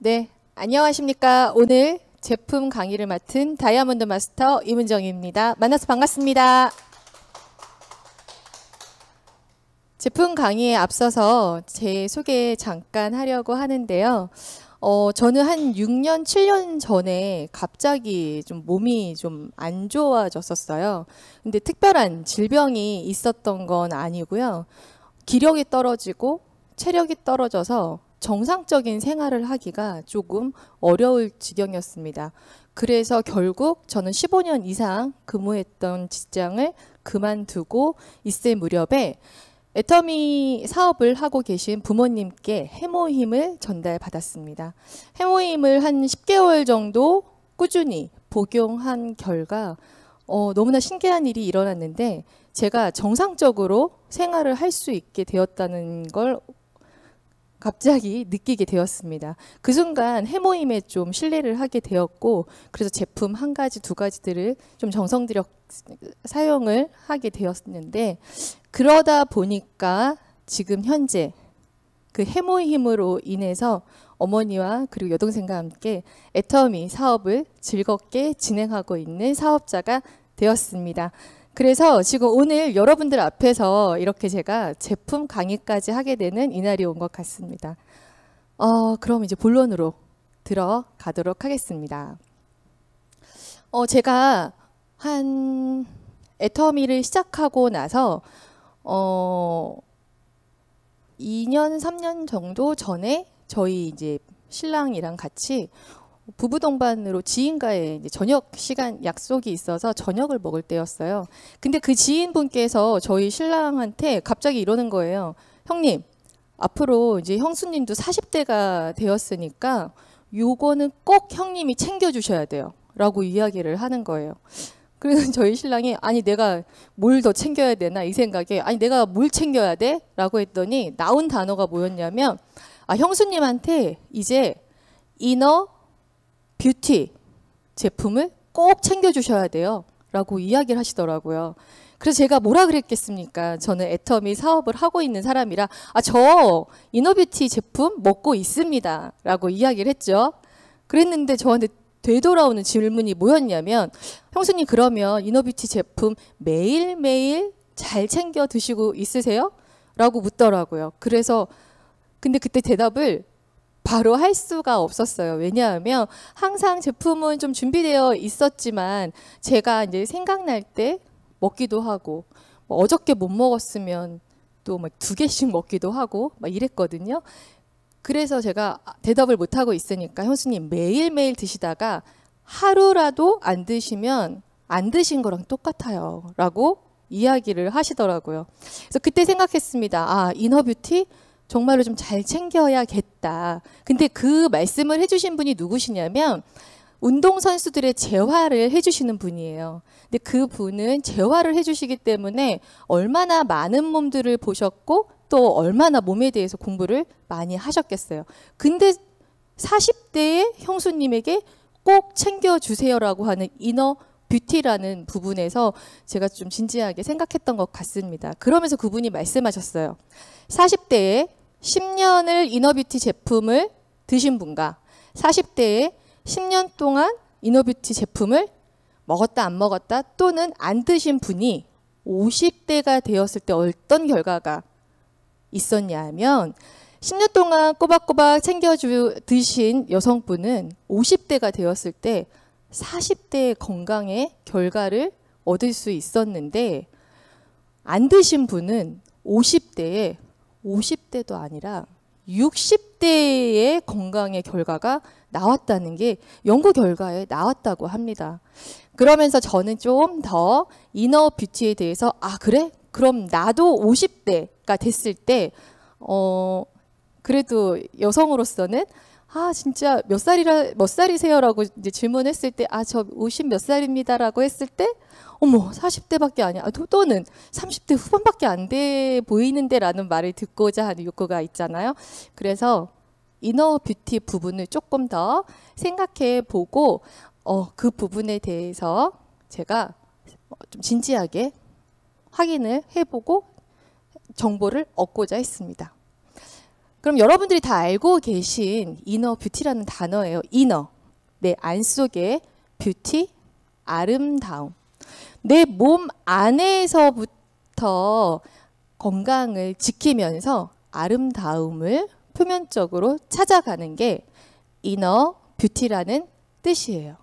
네, 안녕하십니까. 오늘 제품 강의를 맡은 다이아몬드 마스터 이문정입니다. 만나서 반갑습니다. 제품 강의에 앞서서 제 소개 잠깐 하려고 하는데요. 어, 저는 한 6년, 7년 전에 갑자기 좀 몸이 좀 안 좋아졌었어요. 근데 특별한 질병이 있었던 건 아니고요. 기력이 떨어지고 체력이 떨어져서 정상적인 생활을 하기가 조금 어려울 지경이었습니다. 그래서 결국 저는 15년 이상 근무했던 직장을 그만두고 있을 무렵에 애터미 사업을 하고 계신 부모님께 해모임을 전달받았습니다. 해모임을 한 10개월 정도 꾸준히 복용한 결과 어, 너무나 신기한 일이 일어났는데 제가 정상적으로 생활을 할 수 있게 되었다는 걸 갑자기 느끼게 되었습니다. 그 순간 해모임에 좀 신뢰를 하게 되었고 그래서 제품 한 가지 두 가지들을 좀 정성들여 사용을 하게 되었는데 그러다 보니까 지금 현재 그 해모임으로 인해서 어머니와 그리고 여동생과 함께 애터미 사업을 즐겁게 진행하고 있는 사업자가 되었습니다. 그래서 지금 오늘 여러분들 앞에서 이렇게 제가 제품 강의까지 하게 되는 이날이 온 것 같습니다. 어, 그럼 이제 본론으로 들어가도록 하겠습니다. 어, 제가 한 애터미를 시작하고 나서 어, 2년, 3년 정도 전에 저희 이제 신랑이랑 같이 부부 동반으로 지인과의 저녁 시간 약속이 있어서 저녁을 먹을 때였어요. 근데 그 지인분께서 저희 신랑한테 갑자기 이러는 거예요. 형님, 앞으로 이제 형수님도 40대가 되었으니까 요거는 꼭 형님이 챙겨주셔야 돼요. 라고 이야기를 하는 거예요. 그래서 저희 신랑이 아니 내가 뭘 더 챙겨야 되나 이 생각에 아니 내가 뭘 챙겨야 돼? 라고 했더니 나온 단어가 뭐였냐면 아 형수님한테 이제 이너 뷰티 제품을 꼭 챙겨주셔야 돼요. 라고 이야기를 하시더라고요. 그래서 제가 뭐라 그랬겠습니까? 저는 애터미 사업을 하고 있는 사람이라 아, 저 이너뷰티 제품 먹고 있습니다. 라고 이야기를 했죠. 그랬는데 저한테 되돌아오는 질문이 뭐였냐면 형수님 그러면 이너뷰티 제품 매일매일 잘 챙겨 드시고 있으세요? 라고 묻더라고요. 그래서 근데 그때 대답을 바로 할 수가 없었어요. 왜냐하면 항상 제품은 좀 준비되어 있었지만 제가 이제 생각날 때 먹기도 하고 뭐 어저께 못 먹었으면 또막두 개씩 먹기도 하고 막 이랬거든요. 그래서 제가 대답을 못 하고 있으니까 형수님 매일매일 드시다가 하루라도 안 드시면 안 드신 거랑 똑같아요. 라고 이야기를 하시더라고요. 그래서 그때 생각했습니다. 아, 이너뷰티? 정말로 좀 잘 챙겨야겠다. 근데 그 말씀을 해주신 분이 누구시냐면 운동선수들의 재활을 해주시는 분이에요. 근데 그 분은 재활을 해주시기 때문에 얼마나 많은 몸들을 보셨고 또 얼마나 몸에 대해서 공부를 많이 하셨겠어요. 근데 40대의 형수님에게 꼭 챙겨주세요라고 하는 이너 뷰티라는 부분에서 제가 좀 진지하게 생각했던 것 같습니다. 그러면서 그분이 말씀하셨어요. 40대에 10년을 이너뷰티 제품을 드신 분과 40대에 10년 동안 이너뷰티 제품을 먹었다 안 먹었다 또는 안 드신 분이 50대가 되었을 때 어떤 결과가 있었냐면 10년 동안 꼬박꼬박 챙겨 드신 여성분은 50대가 되었을 때 40대의 건강의 결과를 얻을 수 있었는데 안 드신 분은 50대에 50대도 아니라 60대의 건강의 결과가 나왔다는 게 연구 결과에 나왔다고 합니다. 그러면서 저는 좀 더 이너 뷰티에 대해서 아 그래? 그럼 나도 50대가 됐을 때 어, 그래도 여성으로서는 아 진짜 몇 살이라 몇 살이세요라고 이제 질문했을 때 아저 50 몇 살입니다라고 했을 때 어머 40대밖에 아니야 아, 또는 30대 후반밖에 안 돼 보이는데라는 말을 듣고자 하는 욕구가 있잖아요. 그래서 이너 뷰티 부분을 조금 더 생각해 보고 어, 그 부분에 대해서 제가 좀 진지하게 확인을 해보고 정보를 얻고자 했습니다. 그럼 여러분들이 다 알고 계신 이너 뷰티라는 단어예요. 이너. 내안 속에 뷰티, 아름다움. 내몸 안에서부터 건강을 지키면서 아름다움을 표면적으로 찾아가는 게 이너 뷰티라는 뜻이에요.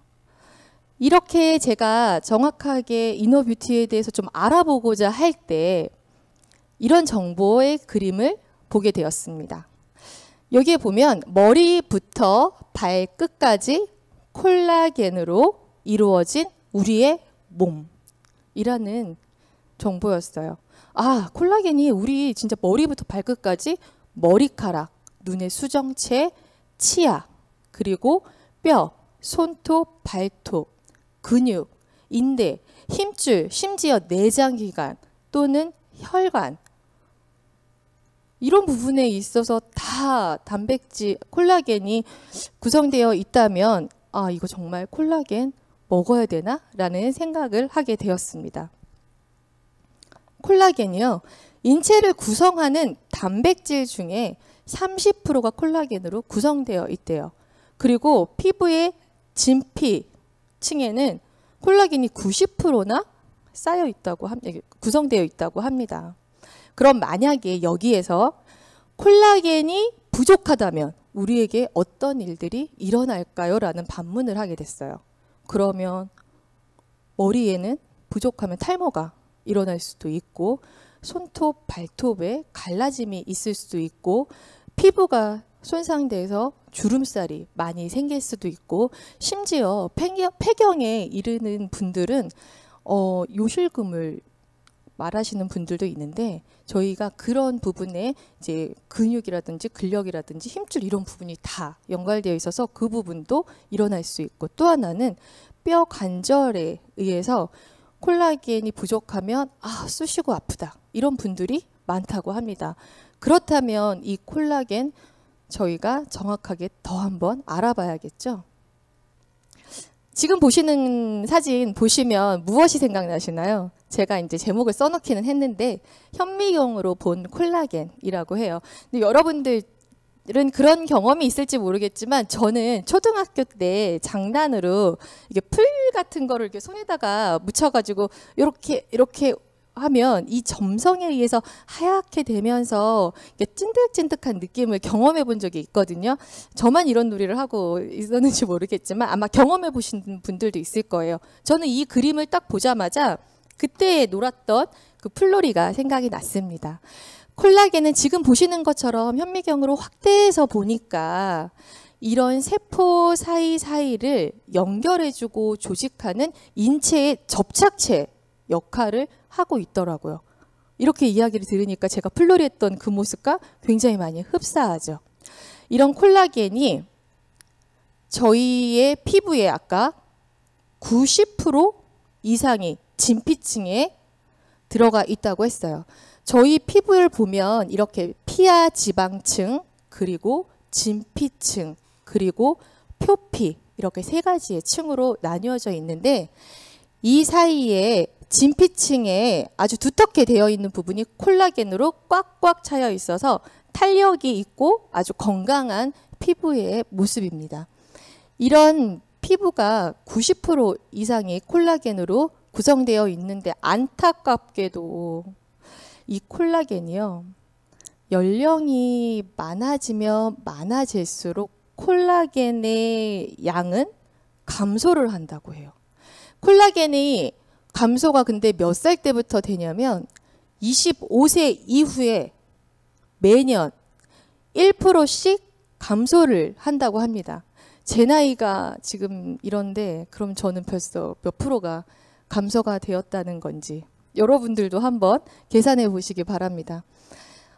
이렇게 제가 정확하게 이너 뷰티에 대해서 좀 알아보고자 할 때 이런 정보의 그림을 보게 되었습니다. 여기에 보면 머리부터 발끝까지 콜라겐으로 이루어진 우리의 몸. 이라는 정보였어요. 아, 콜라겐이 우리 진짜 머리부터 발끝까지 머리카락, 눈의 수정체, 치아, 그리고 뼈, 손톱, 발톱, 근육, 인대, 힘줄, 심지어 내장기관 또는 혈관 이런 부분에 있어서 다 단백질 콜라겐이 구성되어 있다면 아 이거 정말 콜라겐 먹어야 되나? 라는 생각을 하게 되었습니다. 콜라겐이요. 인체를 구성하는 단백질 중에 30%가 콜라겐으로 구성되어 있대요. 그리고 피부의 진피 층에는 콜라겐이 90%나 쌓여 있다고 합 구성되어 있다고 합니다. 그럼 만약에 여기에서 콜라겐이 부족하다면 우리에게 어떤 일들이 일어날까요? 라는 반문을 하게 됐어요. 그러면 머리에는 부족하면 탈모가 일어날 수도 있고 손톱, 발톱에 갈라짐이 있을 수도 있고 피부가 손상돼서 주름살이 많이 생길 수도 있고 심지어 폐경, 에 이르는 분들은 어, 요실금을 말하시는 분들도 있는데 저희가 그런 부분에 이제 근육이라든지 근력이라든지 힘줄 이런 부분이 다 연관되어 있어서 그 부분도 일어날 수 있고 또 하나는 뼈 관절에 의해서 콜라겐이 부족하면 아 쑤시고 아프다 이런 분들이 많다고 합니다. 그렇다면 이 콜라겐 저희가 정확하게 더 한번 알아봐야겠죠. 지금 보시는 사진 보시면 무엇이 생각나시나요? 제가 이제 제목을 써놓기는 했는데 현미경으로 본 콜라겐이라고 해요. 근데 여러분들 은 그런 경험이 있을지 모르겠지만 저는 초등학교 때 장난으로 이게 풀 같은 거를 이렇게 손에다가 묻혀가지고 이렇게 이렇게 하면 이 점성에 의해서 하얗게 되면서 찐득찐득한 느낌을 경험해 본 적이 있거든요. 저만 이런 놀이를 하고 있었는지 모르겠지만 아마 경험해 보신 분들도 있을 거예요. 저는 이 그림을 딱 보자마자 그때 놀았던 그 플로리가 생각이 났습니다. 콜라겐은 지금 보시는 것처럼 현미경으로 확대해서 보니까 이런 세포 사이사이를 연결해주고 조직하는 인체의 접착체 역할을 하고 있더라고요. 이렇게 이야기를 들으니까 제가 플로리했던 그 모습과 굉장히 많이 흡사하죠. 이런 콜라겐이 저희의 피부에 아까 90% 이상이 진피층에 들어가 있다고 했어요. 저희 피부를 보면 이렇게 피하 지방층 그리고 진피층 그리고 표피 이렇게 세 가지의 층으로 나뉘어져 있는데 이 사이에 진피층에 아주 두텁게 되어 있는 부분이 콜라겐으로 꽉꽉 차여 있어서 탄력이 있고 아주 건강한 피부의 모습입니다. 이런 피부가 90% 이상이 콜라겐으로 구성되어 있는데 안타깝게도 이 콜라겐이요. 연령이 많아지면 많아질수록 콜라겐의 양은 감소를 한다고 해요. 콜라겐이 감소가 근데 몇 살 때부터 되냐면 25세 이후에 매년 1%씩 감소를 한다고 합니다. 제 나이가 지금 이런데 그럼 저는 벌써 몇 프로가 감소가 되었다는 건지 여러분들도 한번 계산해 보시기 바랍니다.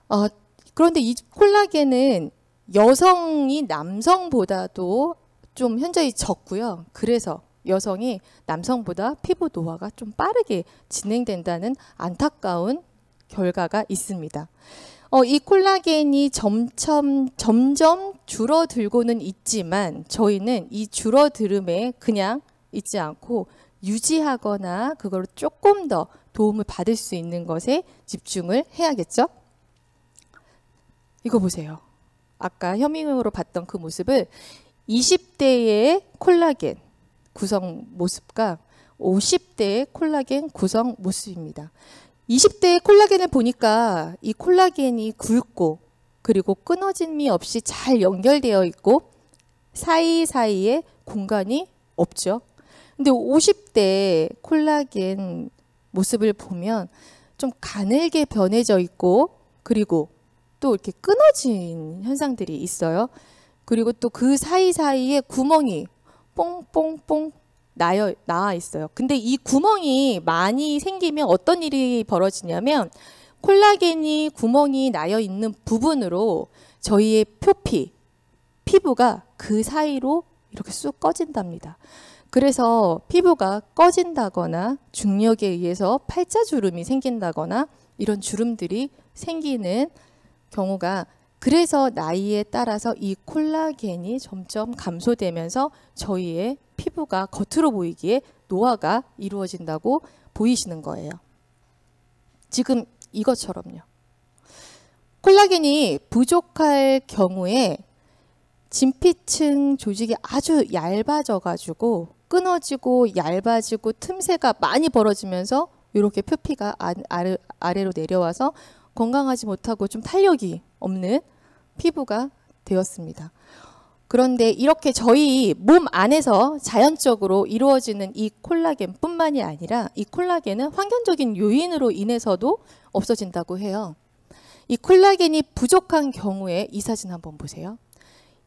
어, 그런데 이 콜라겐은 여성이 남성보다도 좀 현저히 적고요. 그래서 여성이 남성보다 피부 노화가 좀 빠르게 진행된다는 안타까운 결과가 있습니다. 어, 이 콜라겐이 점점, 점점 줄어들고는 있지만 저희는 이 줄어들음에 그냥 있지 않고 유지하거나 그걸 조금 더 도움을 받을 수 있는 것에 집중을 해야겠죠? 이거 보세요. 아까 혐밍으로 봤던 그 모습을 20대의 콜라겐 구성 모습과 50대의 콜라겐 구성 모습입니다. 20대의 콜라겐을 보니까 이 콜라겐이 굵고 그리고 끊어짐이 없이 잘 연결되어 있고 사이사이에 공간이 없죠. 근데 50대 콜라겐 모습을 보면 좀 가늘게 변해져 있고 그리고 또 이렇게 끊어진 현상들이 있어요. 그리고 또 그 사이사이에 구멍이 뽕뽕뽕 나여, 나와 있어요. 근데 이 구멍이 많이 생기면 어떤 일이 벌어지냐면 콜라겐이 구멍이 나여 있는 부분으로 저희의 표피, 피부가 그 사이로 이렇게 쑥 꺼진답니다. 그래서 피부가 꺼진다거나 중력에 의해서 팔자주름이 생긴다거나 이런 주름들이 생기는 경우가 그래서 나이에 따라서 이 콜라겐이 점점 감소되면서 저희의 피부가 겉으로 보이기에 노화가 이루어진다고 보이시는 거예요. 지금 이것처럼요. 콜라겐이 부족할 경우에 진피층 조직이 아주 얇아져 가지고 끊어지고 얇아지고 틈새가 많이 벌어지면서 이렇게 표피가 아래, 아래로 내려와서 건강하지 못하고 좀 탄력이 없는 피부가 되었습니다. 그런데 이렇게 저희 몸 안에서 자연적으로 이루어지는 이 콜라겐뿐만이 아니라 이 콜라겐은 환경적인 요인으로 인해서도 없어진다고 해요. 이 콜라겐이 부족한 경우에 이 사진 한번 보세요.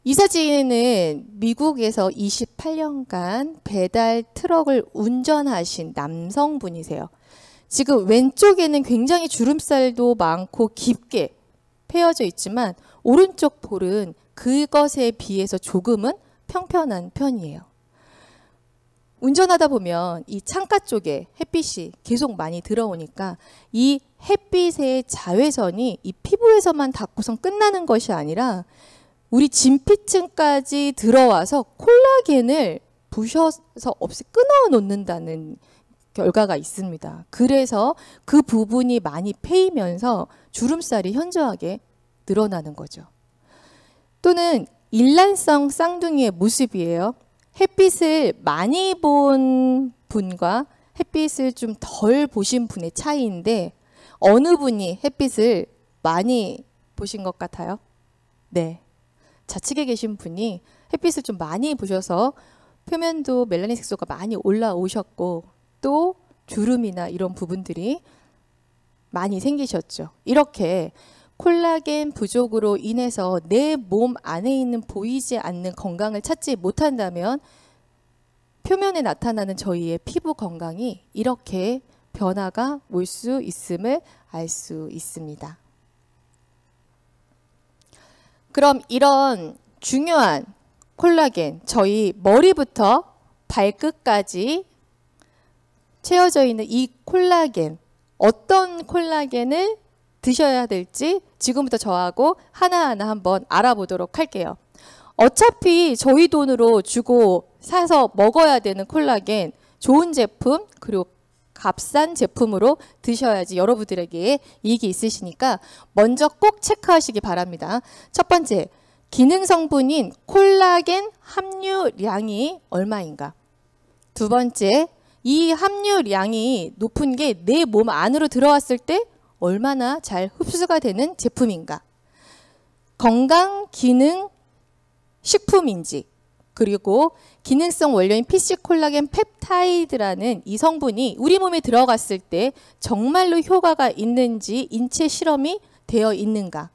이 사진은 미국에서 28년간 배달 트럭을 운전하신 남성분이세요. 지금 왼쪽에는 굉장히 주름살도 많고 깊게 패여져 있지만 오른쪽 볼은 그것에 비해서 조금은 평편한 편이에요. 운전하다 보면 이 창가 쪽에 햇빛이 계속 많이 들어오니까 이 햇빛의 자외선이 이 피부에서만 닿고선 끝나는 것이 아니라 우리 진피층까지 들어와서 콜라겐을 부셔서 없이 끊어 놓는다는 결과가 있습니다. 그래서 그 부분이 많이 패이면서 주름살이 현저하게 늘어나는 거죠. 또는 일란성 쌍둥이의 모습이에요. 햇빛을 많이 본 분과 햇빛을 좀 덜 보신 분의 차이인데 어느 분이 햇빛을 많이 보신 것 같아요? 네. 좌측에 계신 분이 햇빛을 좀 많이 보셔서 표면도 멜라닌 색소가 많이 올라오셨고 또 주름이나 이런 부분들이 많이 생기셨죠. 이렇게 콜라겐 부족으로 인해서 내 몸 안에 있는 보이지 않는 건강을 찾지 못한다면 표면에 나타나는 저희의 피부 건강이 이렇게 변화가 올 수 있음을 알 수 있습니다. 그럼 이런 중요한 콜라겐, 저희 머리부터 발끝까지 채워져 있는 이 콜라겐, 어떤 콜라겐을 드셔야 될지 지금부터 저하고 하나하나 한번 알아보도록 할게요. 어차피 저희 돈으로 주고 사서 먹어야 되는 콜라겐, 좋은 제품, 그리고 값싼 제품으로 드셔야지 여러분들에게 이익이 있으시니까 먼저 꼭 체크하시기 바랍니다. 첫 번째, 기능 성분인 콜라겐 함유량이 얼마인가? 두 번째, 이 함유량이 높은 게 내 몸 안으로 들어왔을 때 얼마나 잘 흡수가 되는 제품인가? 건강 기능 식품인지 그리고 기능성 원료인 PC 콜라겐 펩타이드라는 이 성분이 우리 몸에 들어갔을 때 정말로 효과가 있는지 인체 실험이 되어 있는가.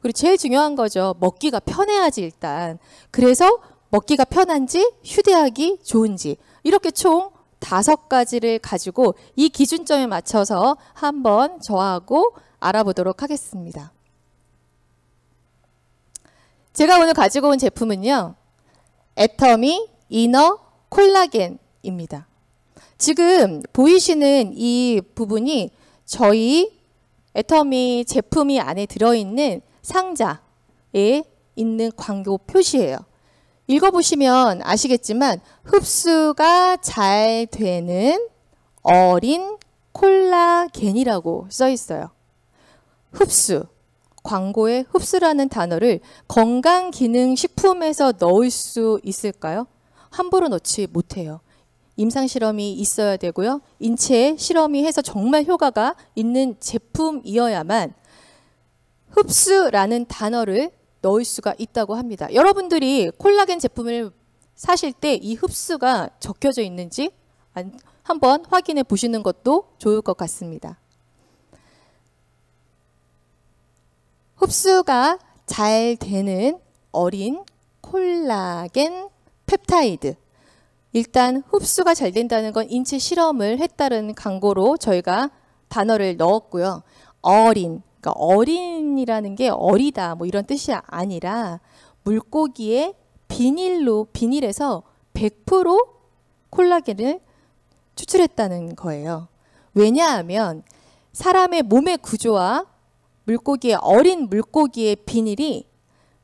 그리고 제일 중요한 거죠. 먹기가 편해야지 일단. 그래서 먹기가 편한지 휴대하기 좋은지 이렇게 총 다섯 가지를 가지고 이 기준점에 맞춰서 한번 저하고 알아보도록 하겠습니다. 제가 오늘 가지고 온 제품은요. 애터미 이너 콜라겐입니다. 지금 보이시는 이 부분이 저희 애터미 제품이 안에 들어있는 상자에 있는 광고 표시예요. 읽어보시면 아시겠지만 흡수가 잘 되는 어린 콜라겐이라고 써 있어요. 흡수, 광고에 흡수라는 단어를 건강기능식품에서 넣을 수 있을까요? 함부로 넣지 못해요. 임상실험이 있어야 되고요. 인체에 실험이 해서 정말 효과가 있는 제품이어야만 흡수라는 단어를 넣을 수가 있다고 합니다. 여러분들이 콜라겐 제품을 사실 때 이 흡수가 적혀져 있는지 한번 확인해 보시는 것도 좋을 것 같습니다. 흡수가 잘 되는 어린 콜라겐 펩타이드. 일단 흡수가 잘 된다는 건 인체 실험을 했다는 광고로 저희가 단어를 넣었고요. 어린, 그러니까 어린이라는 게 어리다 뭐 이런 뜻이 아니라 물고기의 비닐로 비닐에서 100% 콜라겐을 추출했다는 거예요. 왜냐하면 사람의 몸의 구조와 물고기의 어린 물고기의 비닐이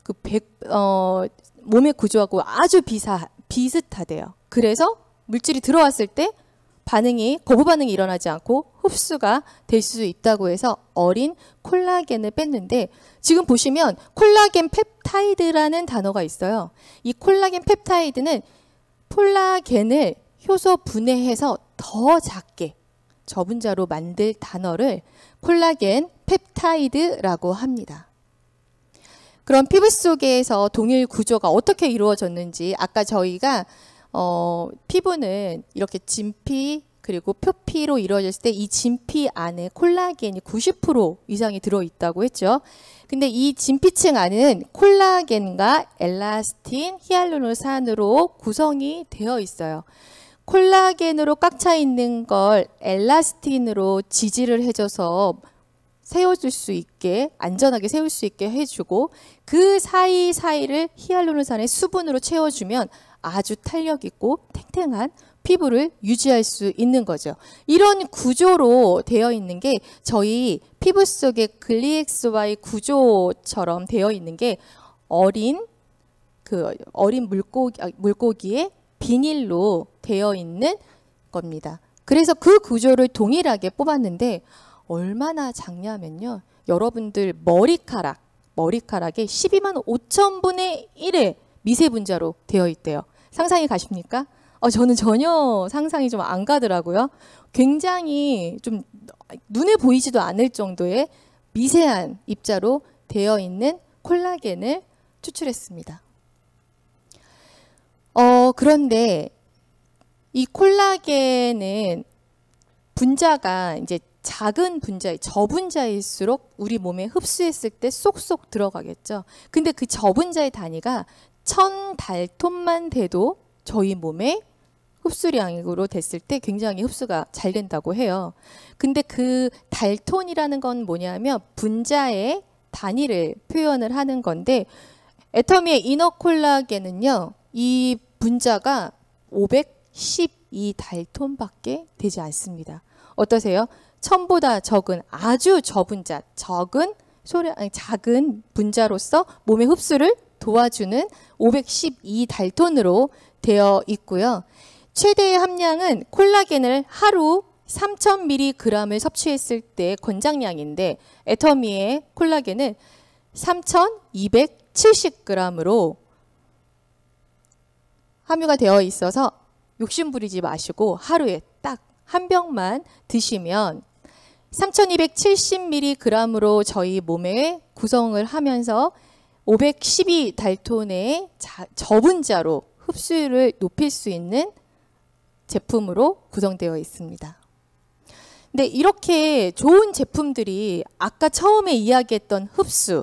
그 백, 어, 몸의 구조하고 아주 비사, 비슷하대요. 그래서 물질이 들어왔을 때 반응이 거부 반응이 일어나지 않고 흡수가 될 수 있다고 해서 어린 콜라겐을 뺐는데 지금 보시면 콜라겐 펩타이드라는 단어가 있어요. 이 콜라겐 펩타이드는 콜라겐을 효소 분해해서 더 작게 저분자로 만들 단어를 콜라겐 펩타이드라고 합니다. 그럼 피부 속에서 동일 구조가 어떻게 이루어졌는지 아까 저희가 어, 피부는 이렇게 진피 그리고 표피로 이루어졌을 때 이 진피 안에 콜라겐이 90% 이상이 들어있다고 했죠. 근데 이 진피층 안은 콜라겐과 엘라스틴, 히알루론산으로 구성이 되어 있어요. 콜라겐으로 꽉 차 있는 걸 엘라스틴으로 지지를 해줘서 세워줄 수 있게 안전하게 세울 수 있게 해주고 그 사이사이를 히알루론산의 수분으로 채워주면 아주 탄력 있고 탱탱한 피부를 유지할 수 있는 거죠. 이런 구조로 되어 있는 게 저희 피부 속의 글리엑스와의 구조처럼 되어 있는 게 어린 그 어린 물고기 아, 물고기의 비닐로 되어 있는 겁니다. 그래서 그 구조를 동일하게 뽑았는데 얼마나 작냐면요. 여러분들 머리카락, 머리카락에 12만 5천분의 1의 미세분자로 되어 있대요. 상상이 가십니까? 어, 저는 전혀 상상이 좀 안 가더라고요. 굉장히 좀 눈에 보이지도 않을 정도의 미세한 입자로 되어 있는 콜라겐을 추출했습니다. 어, 그런데 이 콜라겐은 분자가 이제 작은 분자, 의 저분자일수록 우리 몸에 흡수했을 때 쏙쏙 들어가겠죠. 근데 그 저분자의 단위가 천 달톤만 돼도 저희 몸에 흡수량으로 됐을 때 굉장히 흡수가 잘 된다고 해요. 근데 그 달톤이라는 건 뭐냐면 분자의 단위를 표현을 하는 건데 에터미의 이너 콜라겐은요. 이 분자가 500 12 달톤밖에 되지 않습니다. 어떠세요? 1보다 적은 아주 적은 자, 적은 소리 아니 작은 분자로서 몸의 흡수를 도와주는 512 달톤으로 되어 있고요. 최대의 함량은 콜라겐을 하루 3,000mg을 섭취했을 때 권장량인데 애터미의 콜라겐은 3,270g으로 함유가 되어 있어서 욕심 부리지 마시고 하루에 딱 한 병만 드시면 3270mg으로 저희 몸에 구성을 하면서 512 달톤의 자, 저분자로 흡수율을 높일 수 있는 제품으로 구성되어 있습니다. 근데 이렇게 좋은 제품들이 아까 처음에 이야기했던 흡수,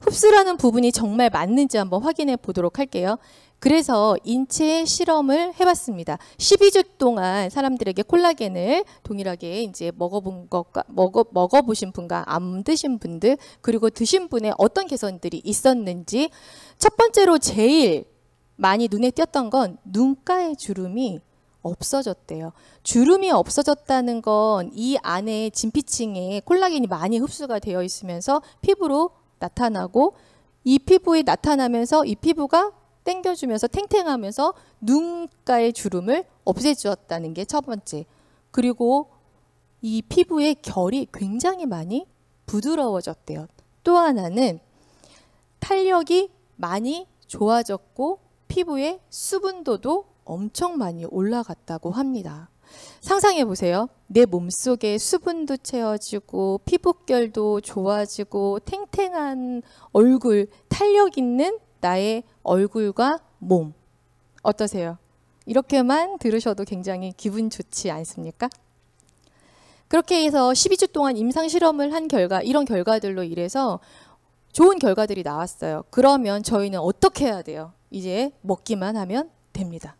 흡수라는 부분이 정말 맞는지 한번 확인해 보도록 할게요. 그래서 인체 실험을 해봤습니다. 12주 동안 사람들에게 콜라겐을 동일하게 이제 먹어본 것과 먹어 먹어보신 분과 안 드신 분들 그리고 드신 분의 어떤 개선들이 있었는지 첫 번째로 제일 많이 눈에 띄었던 건눈가에 주름이 없어졌대요. 주름이 없어졌다는 건 이 안에 진피층에 콜라겐이 많이 흡수가 되어 있으면서 피부로 나타나고 이 피부에 나타나면서 이 피부가 땡겨주면서 탱탱하면서 눈가의 주름을 없애주었다는 게 첫 번째. 그리고 이 피부의 결이 굉장히 많이 부드러워졌대요. 또 하나는 탄력이 많이 좋아졌고 피부의 수분도도 엄청 많이 올라갔다고 합니다. 상상해 보세요. 내 몸속에 수분도 채워지고 피부결도 좋아지고 탱탱한 얼굴, 탄력 있는 나의 얼굴과 몸. 어떠세요? 이렇게만 들으셔도 굉장히 기분 좋지 않습니까? 그렇게 해서 12주 동안 임상 실험을 한 결과 이런 결과들로 인해서 좋은 결과들이 나왔어요. 그러면 저희는 어떻게 해야 돼요? 이제 먹기만 하면 됩니다.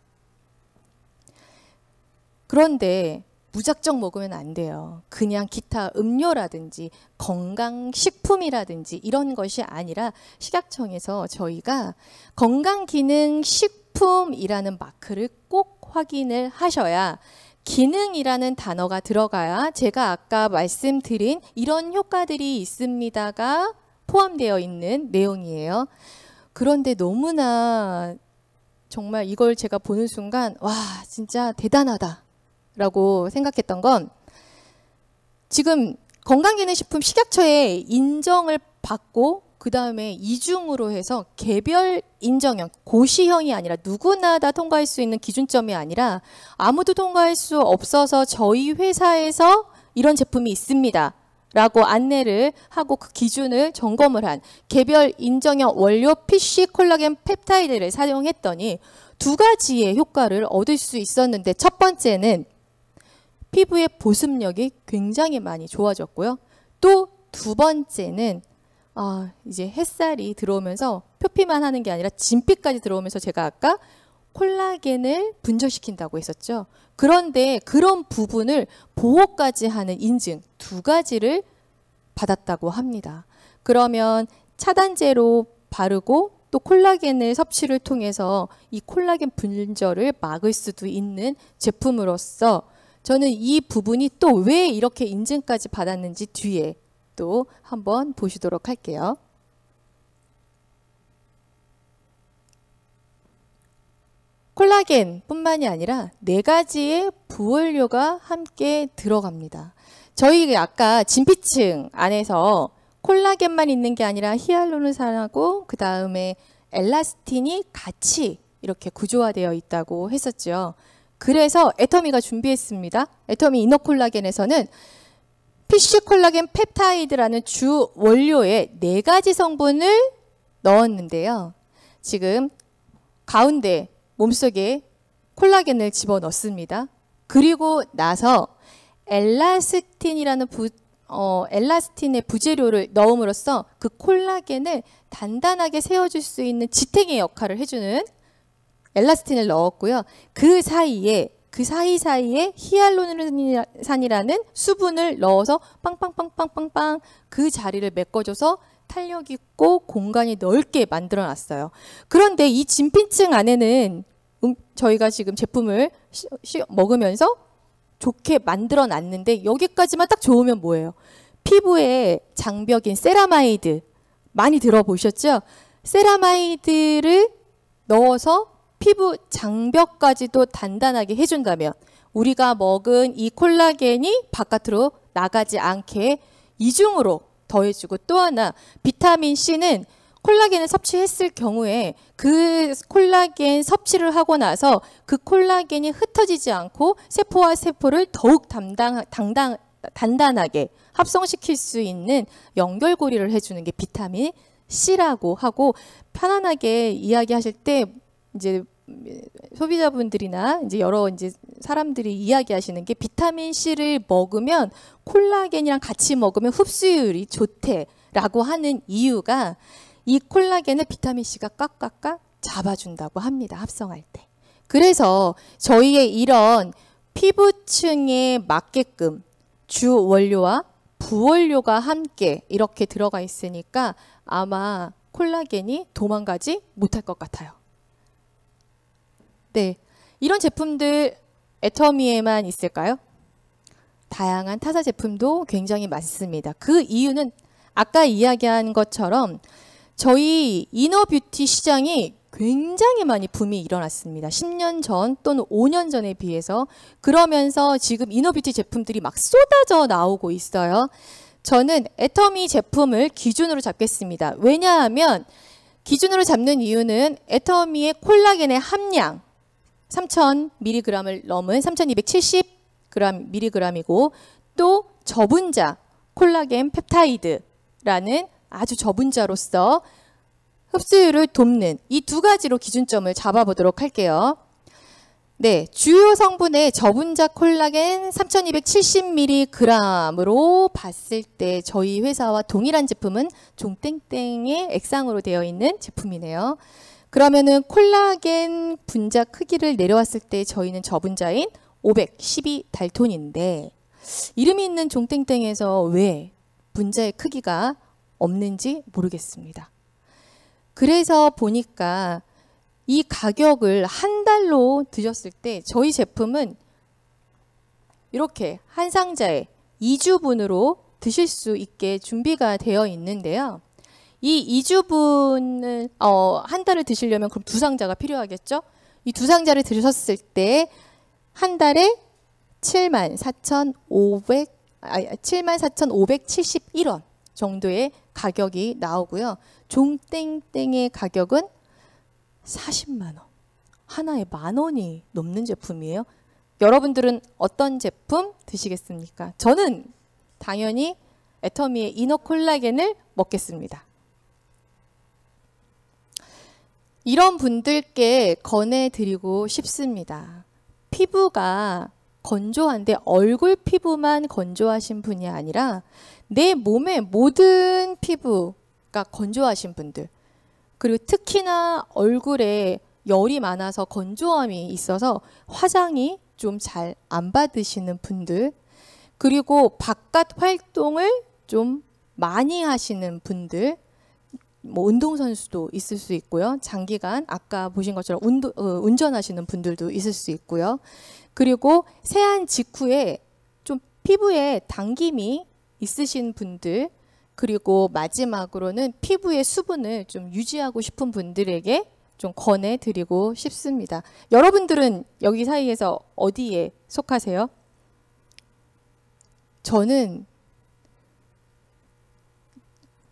그런데 무작정 먹으면 안 돼요. 그냥 기타 음료라든지 건강식품이라든지 이런 것이 아니라 식약청에서 저희가 건강기능식품이라는 마크를 꼭 확인을 하셔야 기능이라는 단어가 들어가야 제가 아까 말씀드린 이런 효과들이 있습니다가 포함되어 있는 내용이에요. 그런데 너무나 정말 이걸 제가 보는 순간 와 진짜 대단하다 라고 생각했던 건 지금 건강기능식품 식약처에 인정을 받고 그 다음에 이중으로 해서 개별 인정형, 고시형이 아니라 누구나 다 통과할 수 있는 기준점이 아니라 아무도 통과할 수 없어서 저희 회사에서 이런 제품이 있습니다. 라고 안내를 하고 그 기준을 점검을 한 개별 인정형 원료 PC 콜라겐 펩타이드를 사용했더니 두 가지의 효과를 얻을 수 있었는데 첫 번째는 피부의 보습력이 굉장히 많이 좋아졌고요. 또 두 번째는 아, 이제 햇살이 들어오면서 표피만 하는 게 아니라 진피까지 들어오면서 제가 아까 콜라겐을 분절시킨다고 했었죠. 그런데 그런 부분을 보호까지 하는 인증 두 가지를 받았다고 합니다. 그러면 차단제로 바르고 또 콜라겐을 섭취를 통해서 이 콜라겐 분절을 막을 수도 있는 제품으로서 저는 이 부분이 또 왜 이렇게 인증까지 받았는지 뒤에 또 한번 보시도록 할게요. 콜라겐뿐만이 아니라 네 가지의 부원료가 함께 들어갑니다. 저희 아까 진피층 안에서 콜라겐만 있는 게 아니라 히알루론산하고 그 다음에 엘라스틴이 같이 이렇게 구조화되어 있다고 했었죠. 그래서 애터미가 준비했습니다. 애터미 이너콜라겐에서는 피쉬 콜라겐 펩타이드라는 주 원료에 네 가지 성분을 넣었는데요. 지금 가운데 몸속에 콜라겐을 집어넣습니다. 그리고 나서 엘라스틴이라는 부, 어, 엘라스틴의 부재료를 넣음으로써 그 콜라겐을 단단하게 세워줄 수 있는 지탱의 역할을 해주는 엘라스틴을 넣었고요. 그 사이에 그 사이사이에 히알루론산이라는 수분을 넣어서 빵빵빵빵빵빵 그 자리를 메꿔줘서 탄력 있고 공간이 넓게 만들어 놨어요. 그런데 이진핀층 안에는 음, 저희가 지금 제품을 시, 시, 먹으면서 좋게 만들어 놨는데 여기까지만 딱 좋으면 뭐예요? 피부에 장벽인 세라마이드 많이 들어보셨죠? 세라마이드를 넣어서 피부 장벽까지도 단단하게 해준다면 우리가 먹은 이 콜라겐이 바깥으로 나가지 않게 이중으로 더해주고 또 하나 비타민 C는 콜라겐을 섭취했을 경우에 그 콜라겐 섭취를 하고 나서 그 콜라겐이 흩어지지 않고 세포와 세포를 더욱 담당, 당당, 단단하게 합성시킬 수 있는 연결고리를 해주는 게 비타민 C라고 하고 편안하게 이야기하실 때 이제 소비자분들이나 이제 여러 이제 사람들이 이야기하시는 게 비타민 C를 먹으면 콜라겐이랑 같이 먹으면 흡수율이 좋대라고 하는 이유가 이 콜라겐을 비타민 C가 깍깍깍 잡아준다고 합니다. 합성할 때. 그래서 저희의 이런 피부층에 맞게끔 주 원료와 부원료가 함께 이렇게 들어가 있으니까 아마 콜라겐이 도망가지 못할 것 같아요. 네, 이런 제품들 애터미에만 있을까요? 다양한 타사 제품도 굉장히 많습니다. 그 이유는 아까 이야기한 것처럼 저희 이너뷰티 시장이 굉장히 많이 붐이 일어났습니다. 10년 전 또는 5년 전에 비해서 그러면서 지금 이너뷰티 제품들이 막 쏟아져 나오고 있어요. 저는 애터미 제품을 기준으로 잡겠습니다. 왜냐하면 기준으로 잡는 이유는 애터미의 콜라겐의 함량, 3,000mg을 넘은 3,270mg이고 또 저분자 콜라겐 펩타이드라는 아주 저분자로서 흡수율을 돕는 이 두 가지로 기준점을 잡아보도록 할게요. 네, 주요 성분의 저분자 콜라겐 3270mg으로 봤을 때 저희 회사와 동일한 제품은 종땡땡의 액상으로 되어 있는 제품이네요. 그러면은 콜라겐 분자 크기를 내려왔을 때 저희는 저분자인 512 달톤인데 이름이 있는 종땡땡에서 왜 분자의 크기가 없는지 모르겠습니다. 그래서 보니까 이 가격을 한 달로 드셨을 때 저희 제품은 이렇게 한 상자에 2주분으로 드실 수 있게 준비가 되어 있는데요. 이2주분은 어, 한 달을 드시려면 그럼 두 상자가 필요하겠죠? 이 두 상자를 드셨을 때 한 달에 7만 4,500 아, 7만 4,571원 정도의 가격이 나오고요. 종땡땡의 가격은 40만 원. 하나에 만 원이 넘는 제품이에요. 여러분들은 어떤 제품 드시겠습니까? 저는 당연히 애터미의 이너 콜라겐을 먹겠습니다. 이런 분들께 권해드리고 싶습니다. 피부가 건조한데 얼굴 피부만 건조하신 분이 아니라 내 몸의 모든 피부가 건조하신 분들 그리고 특히나 얼굴에 열이 많아서 건조함이 있어서 화장이 좀 잘 안 받으시는 분들 그리고 바깥 활동을 좀 많이 하시는 분들 뭐 운동 선수도 있을 수 있고요. 장기간 아까 보신 것처럼 운도, 어, 운전하시는 분들도 있을 수 있고요. 그리고 세안 직후에 좀 피부에 당김이 있으신 분들 그리고 마지막으로는 피부의 수분을 좀 유지하고 싶은 분들에게 좀 권해드리고 싶습니다. 여러분들은 여기 사이에서 어디에 속하세요? 저는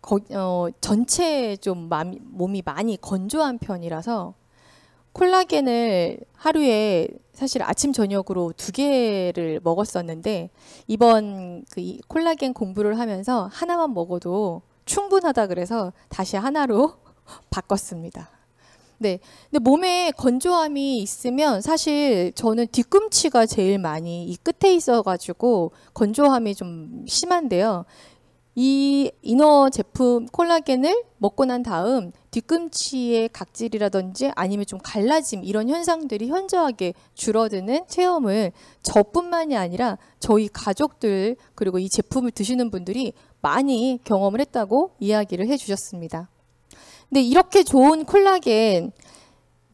거, 어, 전체 좀 맘, 몸이 많이 건조한 편이라서 콜라겐을 하루에 사실 아침 저녁으로 두 개를 먹었었는데 이번 그 콜라겐 공부를 하면서 하나만 먹어도 충분하다 그래서 다시 하나로 바꿨습니다. 네. 근데 몸에 건조함이 있으면 사실 저는 뒤꿈치가 제일 많이 이 끝에 있어가지고 건조함이 좀 심한데요. 이 이너 제품 콜라겐을 먹고 난 다음 뒤꿈치의 각질이라든지 아니면 좀 갈라짐 이런 현상들이 현저하게 줄어드는 체험을 저뿐만이 아니라 저희 가족들 그리고 이 제품을 드시는 분들이 많이 경험을 했다고 이야기를 해주셨습니다. 근데 이렇게 좋은 콜라겐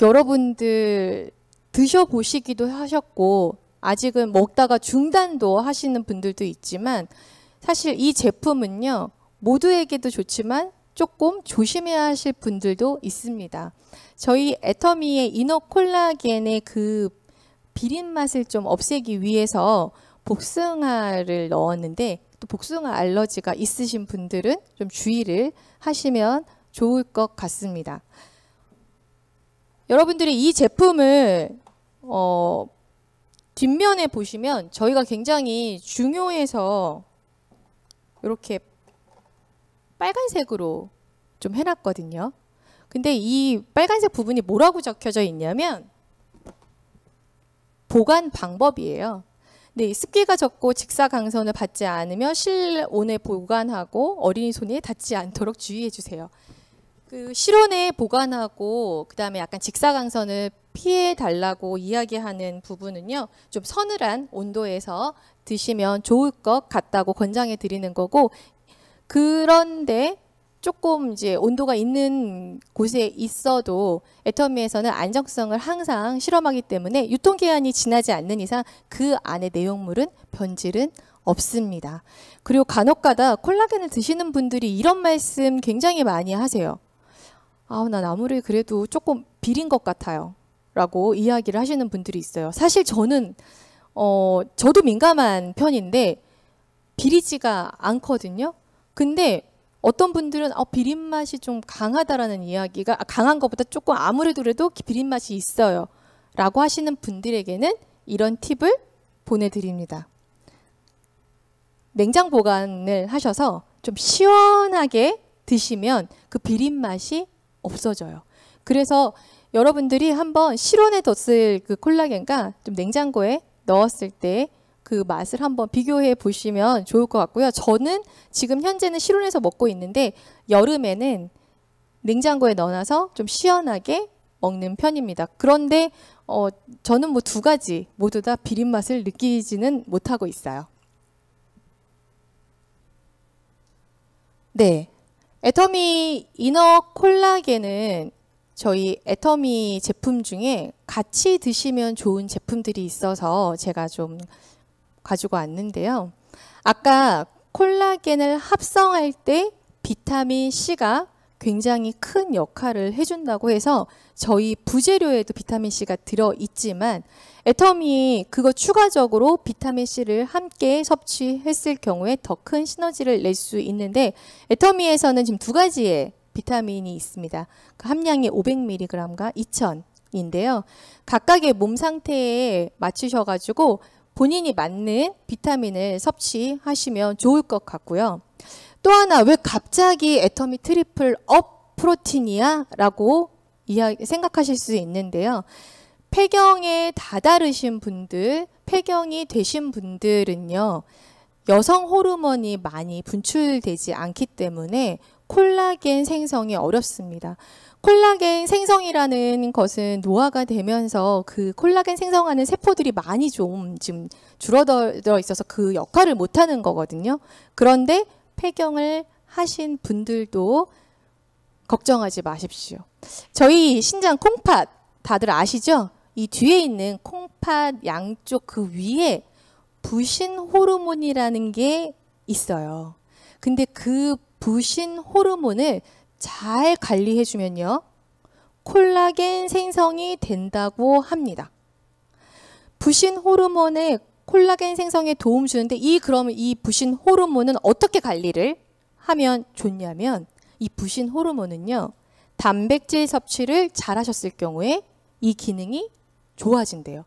여러분들 드셔보시기도 하셨고 아직은 먹다가 중단도 하시는 분들도 있지만 사실 이 제품은요, 모두에게도 좋지만 조금 조심해야 하실 분들도 있습니다. 저희 애터미의 이너 콜라겐의 그 비린 맛을 좀 없애기 위해서 복숭아를 넣었는데 또 복숭아 알러지가 있으신 분들은 좀 주의를 하시면 좋을 것 같습니다. 여러분들이 이 제품을 어, 뒷면에 보시면 저희가 굉장히 중요해서 이렇게 빨간색으로 좀 해놨거든요. 근데 이 빨간색 부분이 뭐라고 적혀져 있냐면 보관 방법이에요. 근 습기가 적고 직사광선을 받지 않으며 실온에 보관하고 어린이 손에 닿지 않도록 주의해 주세요. 그 실온에 보관하고 그다음에 약간 직사광선을 피해 달라고 이야기하는 부분은요. 좀 서늘한 온도에서 드시면 좋을 것 같다고 권장해 드리는 거고 그런데 조금 이제 온도가 있는 곳에 있어도 애터미에서는 안정성을 항상 실험하기 때문에 유통기한이 지나지 않는 이상 그 안에 내용물은 변질은 없습니다. 그리고 간혹가다 콜라겐을 드시는 분들이 이런 말씀 굉장히 많이 하세요. 아, 나 나무를 그래도 조금 비린 것 같아요. 라고 이야기를 하시는 분들이 있어요. 사실 저는, 어, 저도 민감한 편인데 비리지가 않거든요. 근데 어떤 분들은 어, 비린 맛이 좀 강하다라는 이야기가 아, 강한 것보다 조금 아무래도 그래도 비린 맛이 있어요. 라고 하시는 분들에게는 이런 팁을 보내드립니다. 냉장 보관을 하셔서 좀 시원하게 드시면 그 비린 맛이 없어져요. 그래서 여러분들이 한번 실온에 뒀을 그 콜라겐과 좀 냉장고에 넣었을 때 그 맛을 한번 비교해 보시면 좋을 것 같고요. 저는 지금 현재는 실온에서 먹고 있는데 여름에는 냉장고에 넣어놔서 좀 시원하게 먹는 편입니다. 그런데 어, 저는 뭐 두 가지 모두 다 비린 맛을 느끼지는 못하고 있어요. 네. 애터미 이너 콜라겐은 저희 애터미 제품 중에 같이 드시면 좋은 제품들이 있어서 제가 좀 가지고 왔는데요. 아까 콜라겐을 합성할 때 비타민 C가 굉장히 큰 역할을 해준다고 해서 저희 부재료에도 비타민 C가 들어있지만 애터미 그거 추가적으로 비타민 C를 함께 섭취했을 경우에 더 큰 시너지를 낼 수 있는데 애터미에서는 지금 두 가지의 비타민이 있습니다. 그 함량이 500mg과 2000인데요. 각각의 몸 상태에 맞추셔가지고 본인이 맞는 비타민을 섭취하시면 좋을 것 같고요. 또 하나 왜 갑자기 에터미 트리플 업 프로틴이야라고 생각하실 수 있는데요. 폐경에 다다르신 분들, 폐경이 되신 분들은요. 여성 호르몬이 많이 분출되지 않기 때문에 콜라겐 생성이 어렵습니다. 콜라겐 생성이라는 것은 노화가 되면서 그 콜라겐 생성하는 세포들이 많이 좀 지금 줄어들어 있어서 그 역할을 못하는 거거든요. 그런데 폐경을 하신 분들도 걱정하지 마십시오. 저희 신장 콩팥 다들 아시죠? 이 뒤에 있는 콩팥 양쪽 그 위에 부신 호르몬이라는 게 있어요. 근데 그 부신 호르몬을 잘 관리해주면요. 콜라겐 생성이 된다고 합니다. 부신 호르몬에 콜라겐 생성에 도움 주는데 이 그러면 이 부신 호르몬은 어떻게 관리를 하면 좋냐면 이 부신 호르몬은요. 단백질 섭취를 잘 하셨을 경우에 이 기능이 좋아진대요.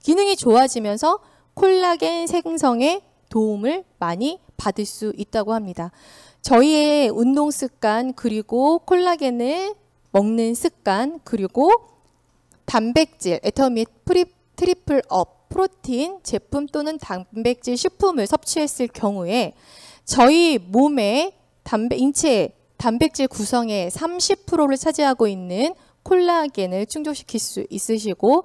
기능이 좋아지면서 콜라겐 생성에 도움을 많이 받을 수 있다고 합니다. 저희의 운동 습관 그리고 콜라겐을 먹는 습관 그리고 단백질 에터밋 프리, 트리플 업 프로틴 제품 또는 단백질 식품을 섭취했을 경우에 저희 몸의 단백 인체 단백질 구성의 30%를 차지하고 있는 콜라겐을 충족시킬 수 있으시고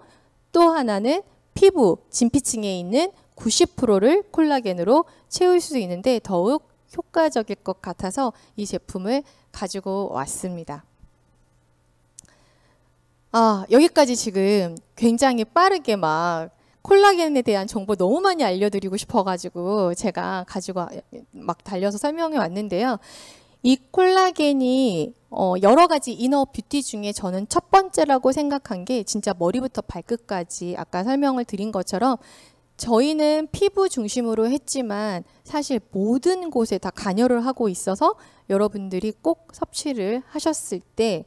또 하나는 피부 진피층에 있는 90%를 콜라겐으로 채울 수 있는데 더욱 효과적일 것 같아서 이 제품을 가지고 왔습니다. 아, 여기까지 지금 굉장히 빠르게 막 콜라겐에 대한 정보 너무 많이 알려드리고 싶어가지고 제가 가지고 막 달려서 설명해 왔는데요. 이 콜라겐이 어, 여러 가지 이너 뷰티 중에 저는 첫 번째라고 생각한 게 진짜 머리부터 발끝까지 아까 설명을 드린 것처럼 저희는 피부 중심으로 했지만 사실 모든 곳에 다 간여를 하고 있어서 여러분들이 꼭 섭취를 하셨을 때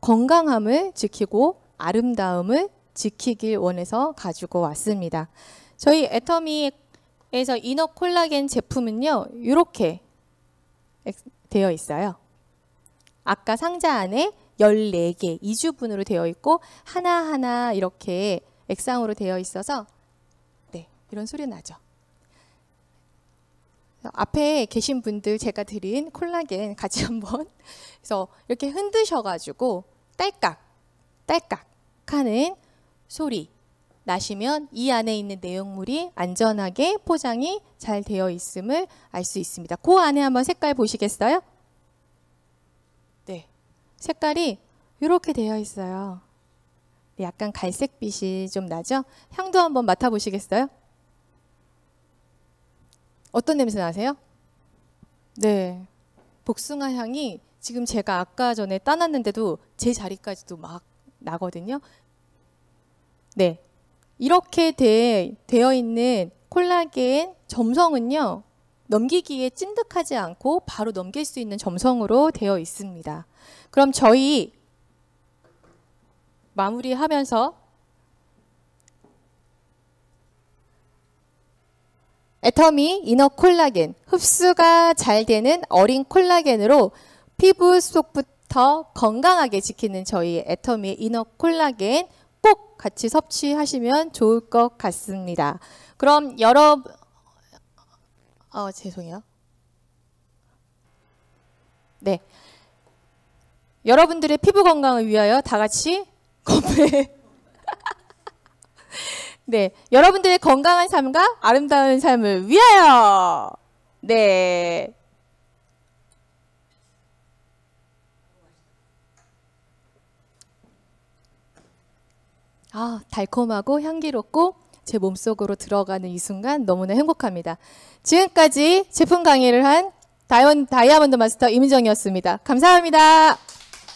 건강함을 지키고 아름다움을 지키길 원해서 가지고 왔습니다. 저희 애터미에서 이너 콜라겐 제품은요. 이렇게 되어 있어요. 아까 상자 안에 14개 2주분으로 되어 있고 하나하나 이렇게 액상으로 되어 있어서 이런 소리 나죠. 앞에 계신 분들 제가 드린 콜라겐 같이 한번 그래서 이렇게 흔드셔가지고 딸깍 딸깍 하는 소리 나시면 이 안에 있는 내용물이 안전하게 포장이 잘 되어 있음을 알 수 있습니다. 그 안에 한번 색깔 보시겠어요? 네, 색깔이 이렇게 되어 있어요. 약간 갈색빛이 좀 나죠? 향도 한번 맡아보시겠어요? 어떤 냄새 나세요? 네. 복숭아 향이 지금 제가 아까 전에 따놨는데도 제 자리까지도 막 나거든요. 네. 이렇게 되, 되어 있는 콜라겐 점성은요. 넘기기에 찐득하지 않고 바로 넘길 수 있는 점성으로 되어 있습니다. 그럼 저희 마무리하면서 애터미 이너 콜라겐, 흡수가 잘 되는 어린 콜라겐으로 피부 속부터 건강하게 지키는 저희 애터미 이너 콜라겐 꼭 같이 섭취하시면 좋을 것 같습니다. 그럼 여러 어 죄송해요. 네. 여러분들의 피부 건강을 위하여 다 같이 건배 네, 여러분들의 건강한 삶과 아름다운 삶을 위하여. 네. 아, 달콤하고 향기롭고 제 몸속으로 들어가는 이 순간 너무나 행복합니다. 지금까지 제품 강의를 한 다이아몬드 마스터 임정이었습니다 감사합니다.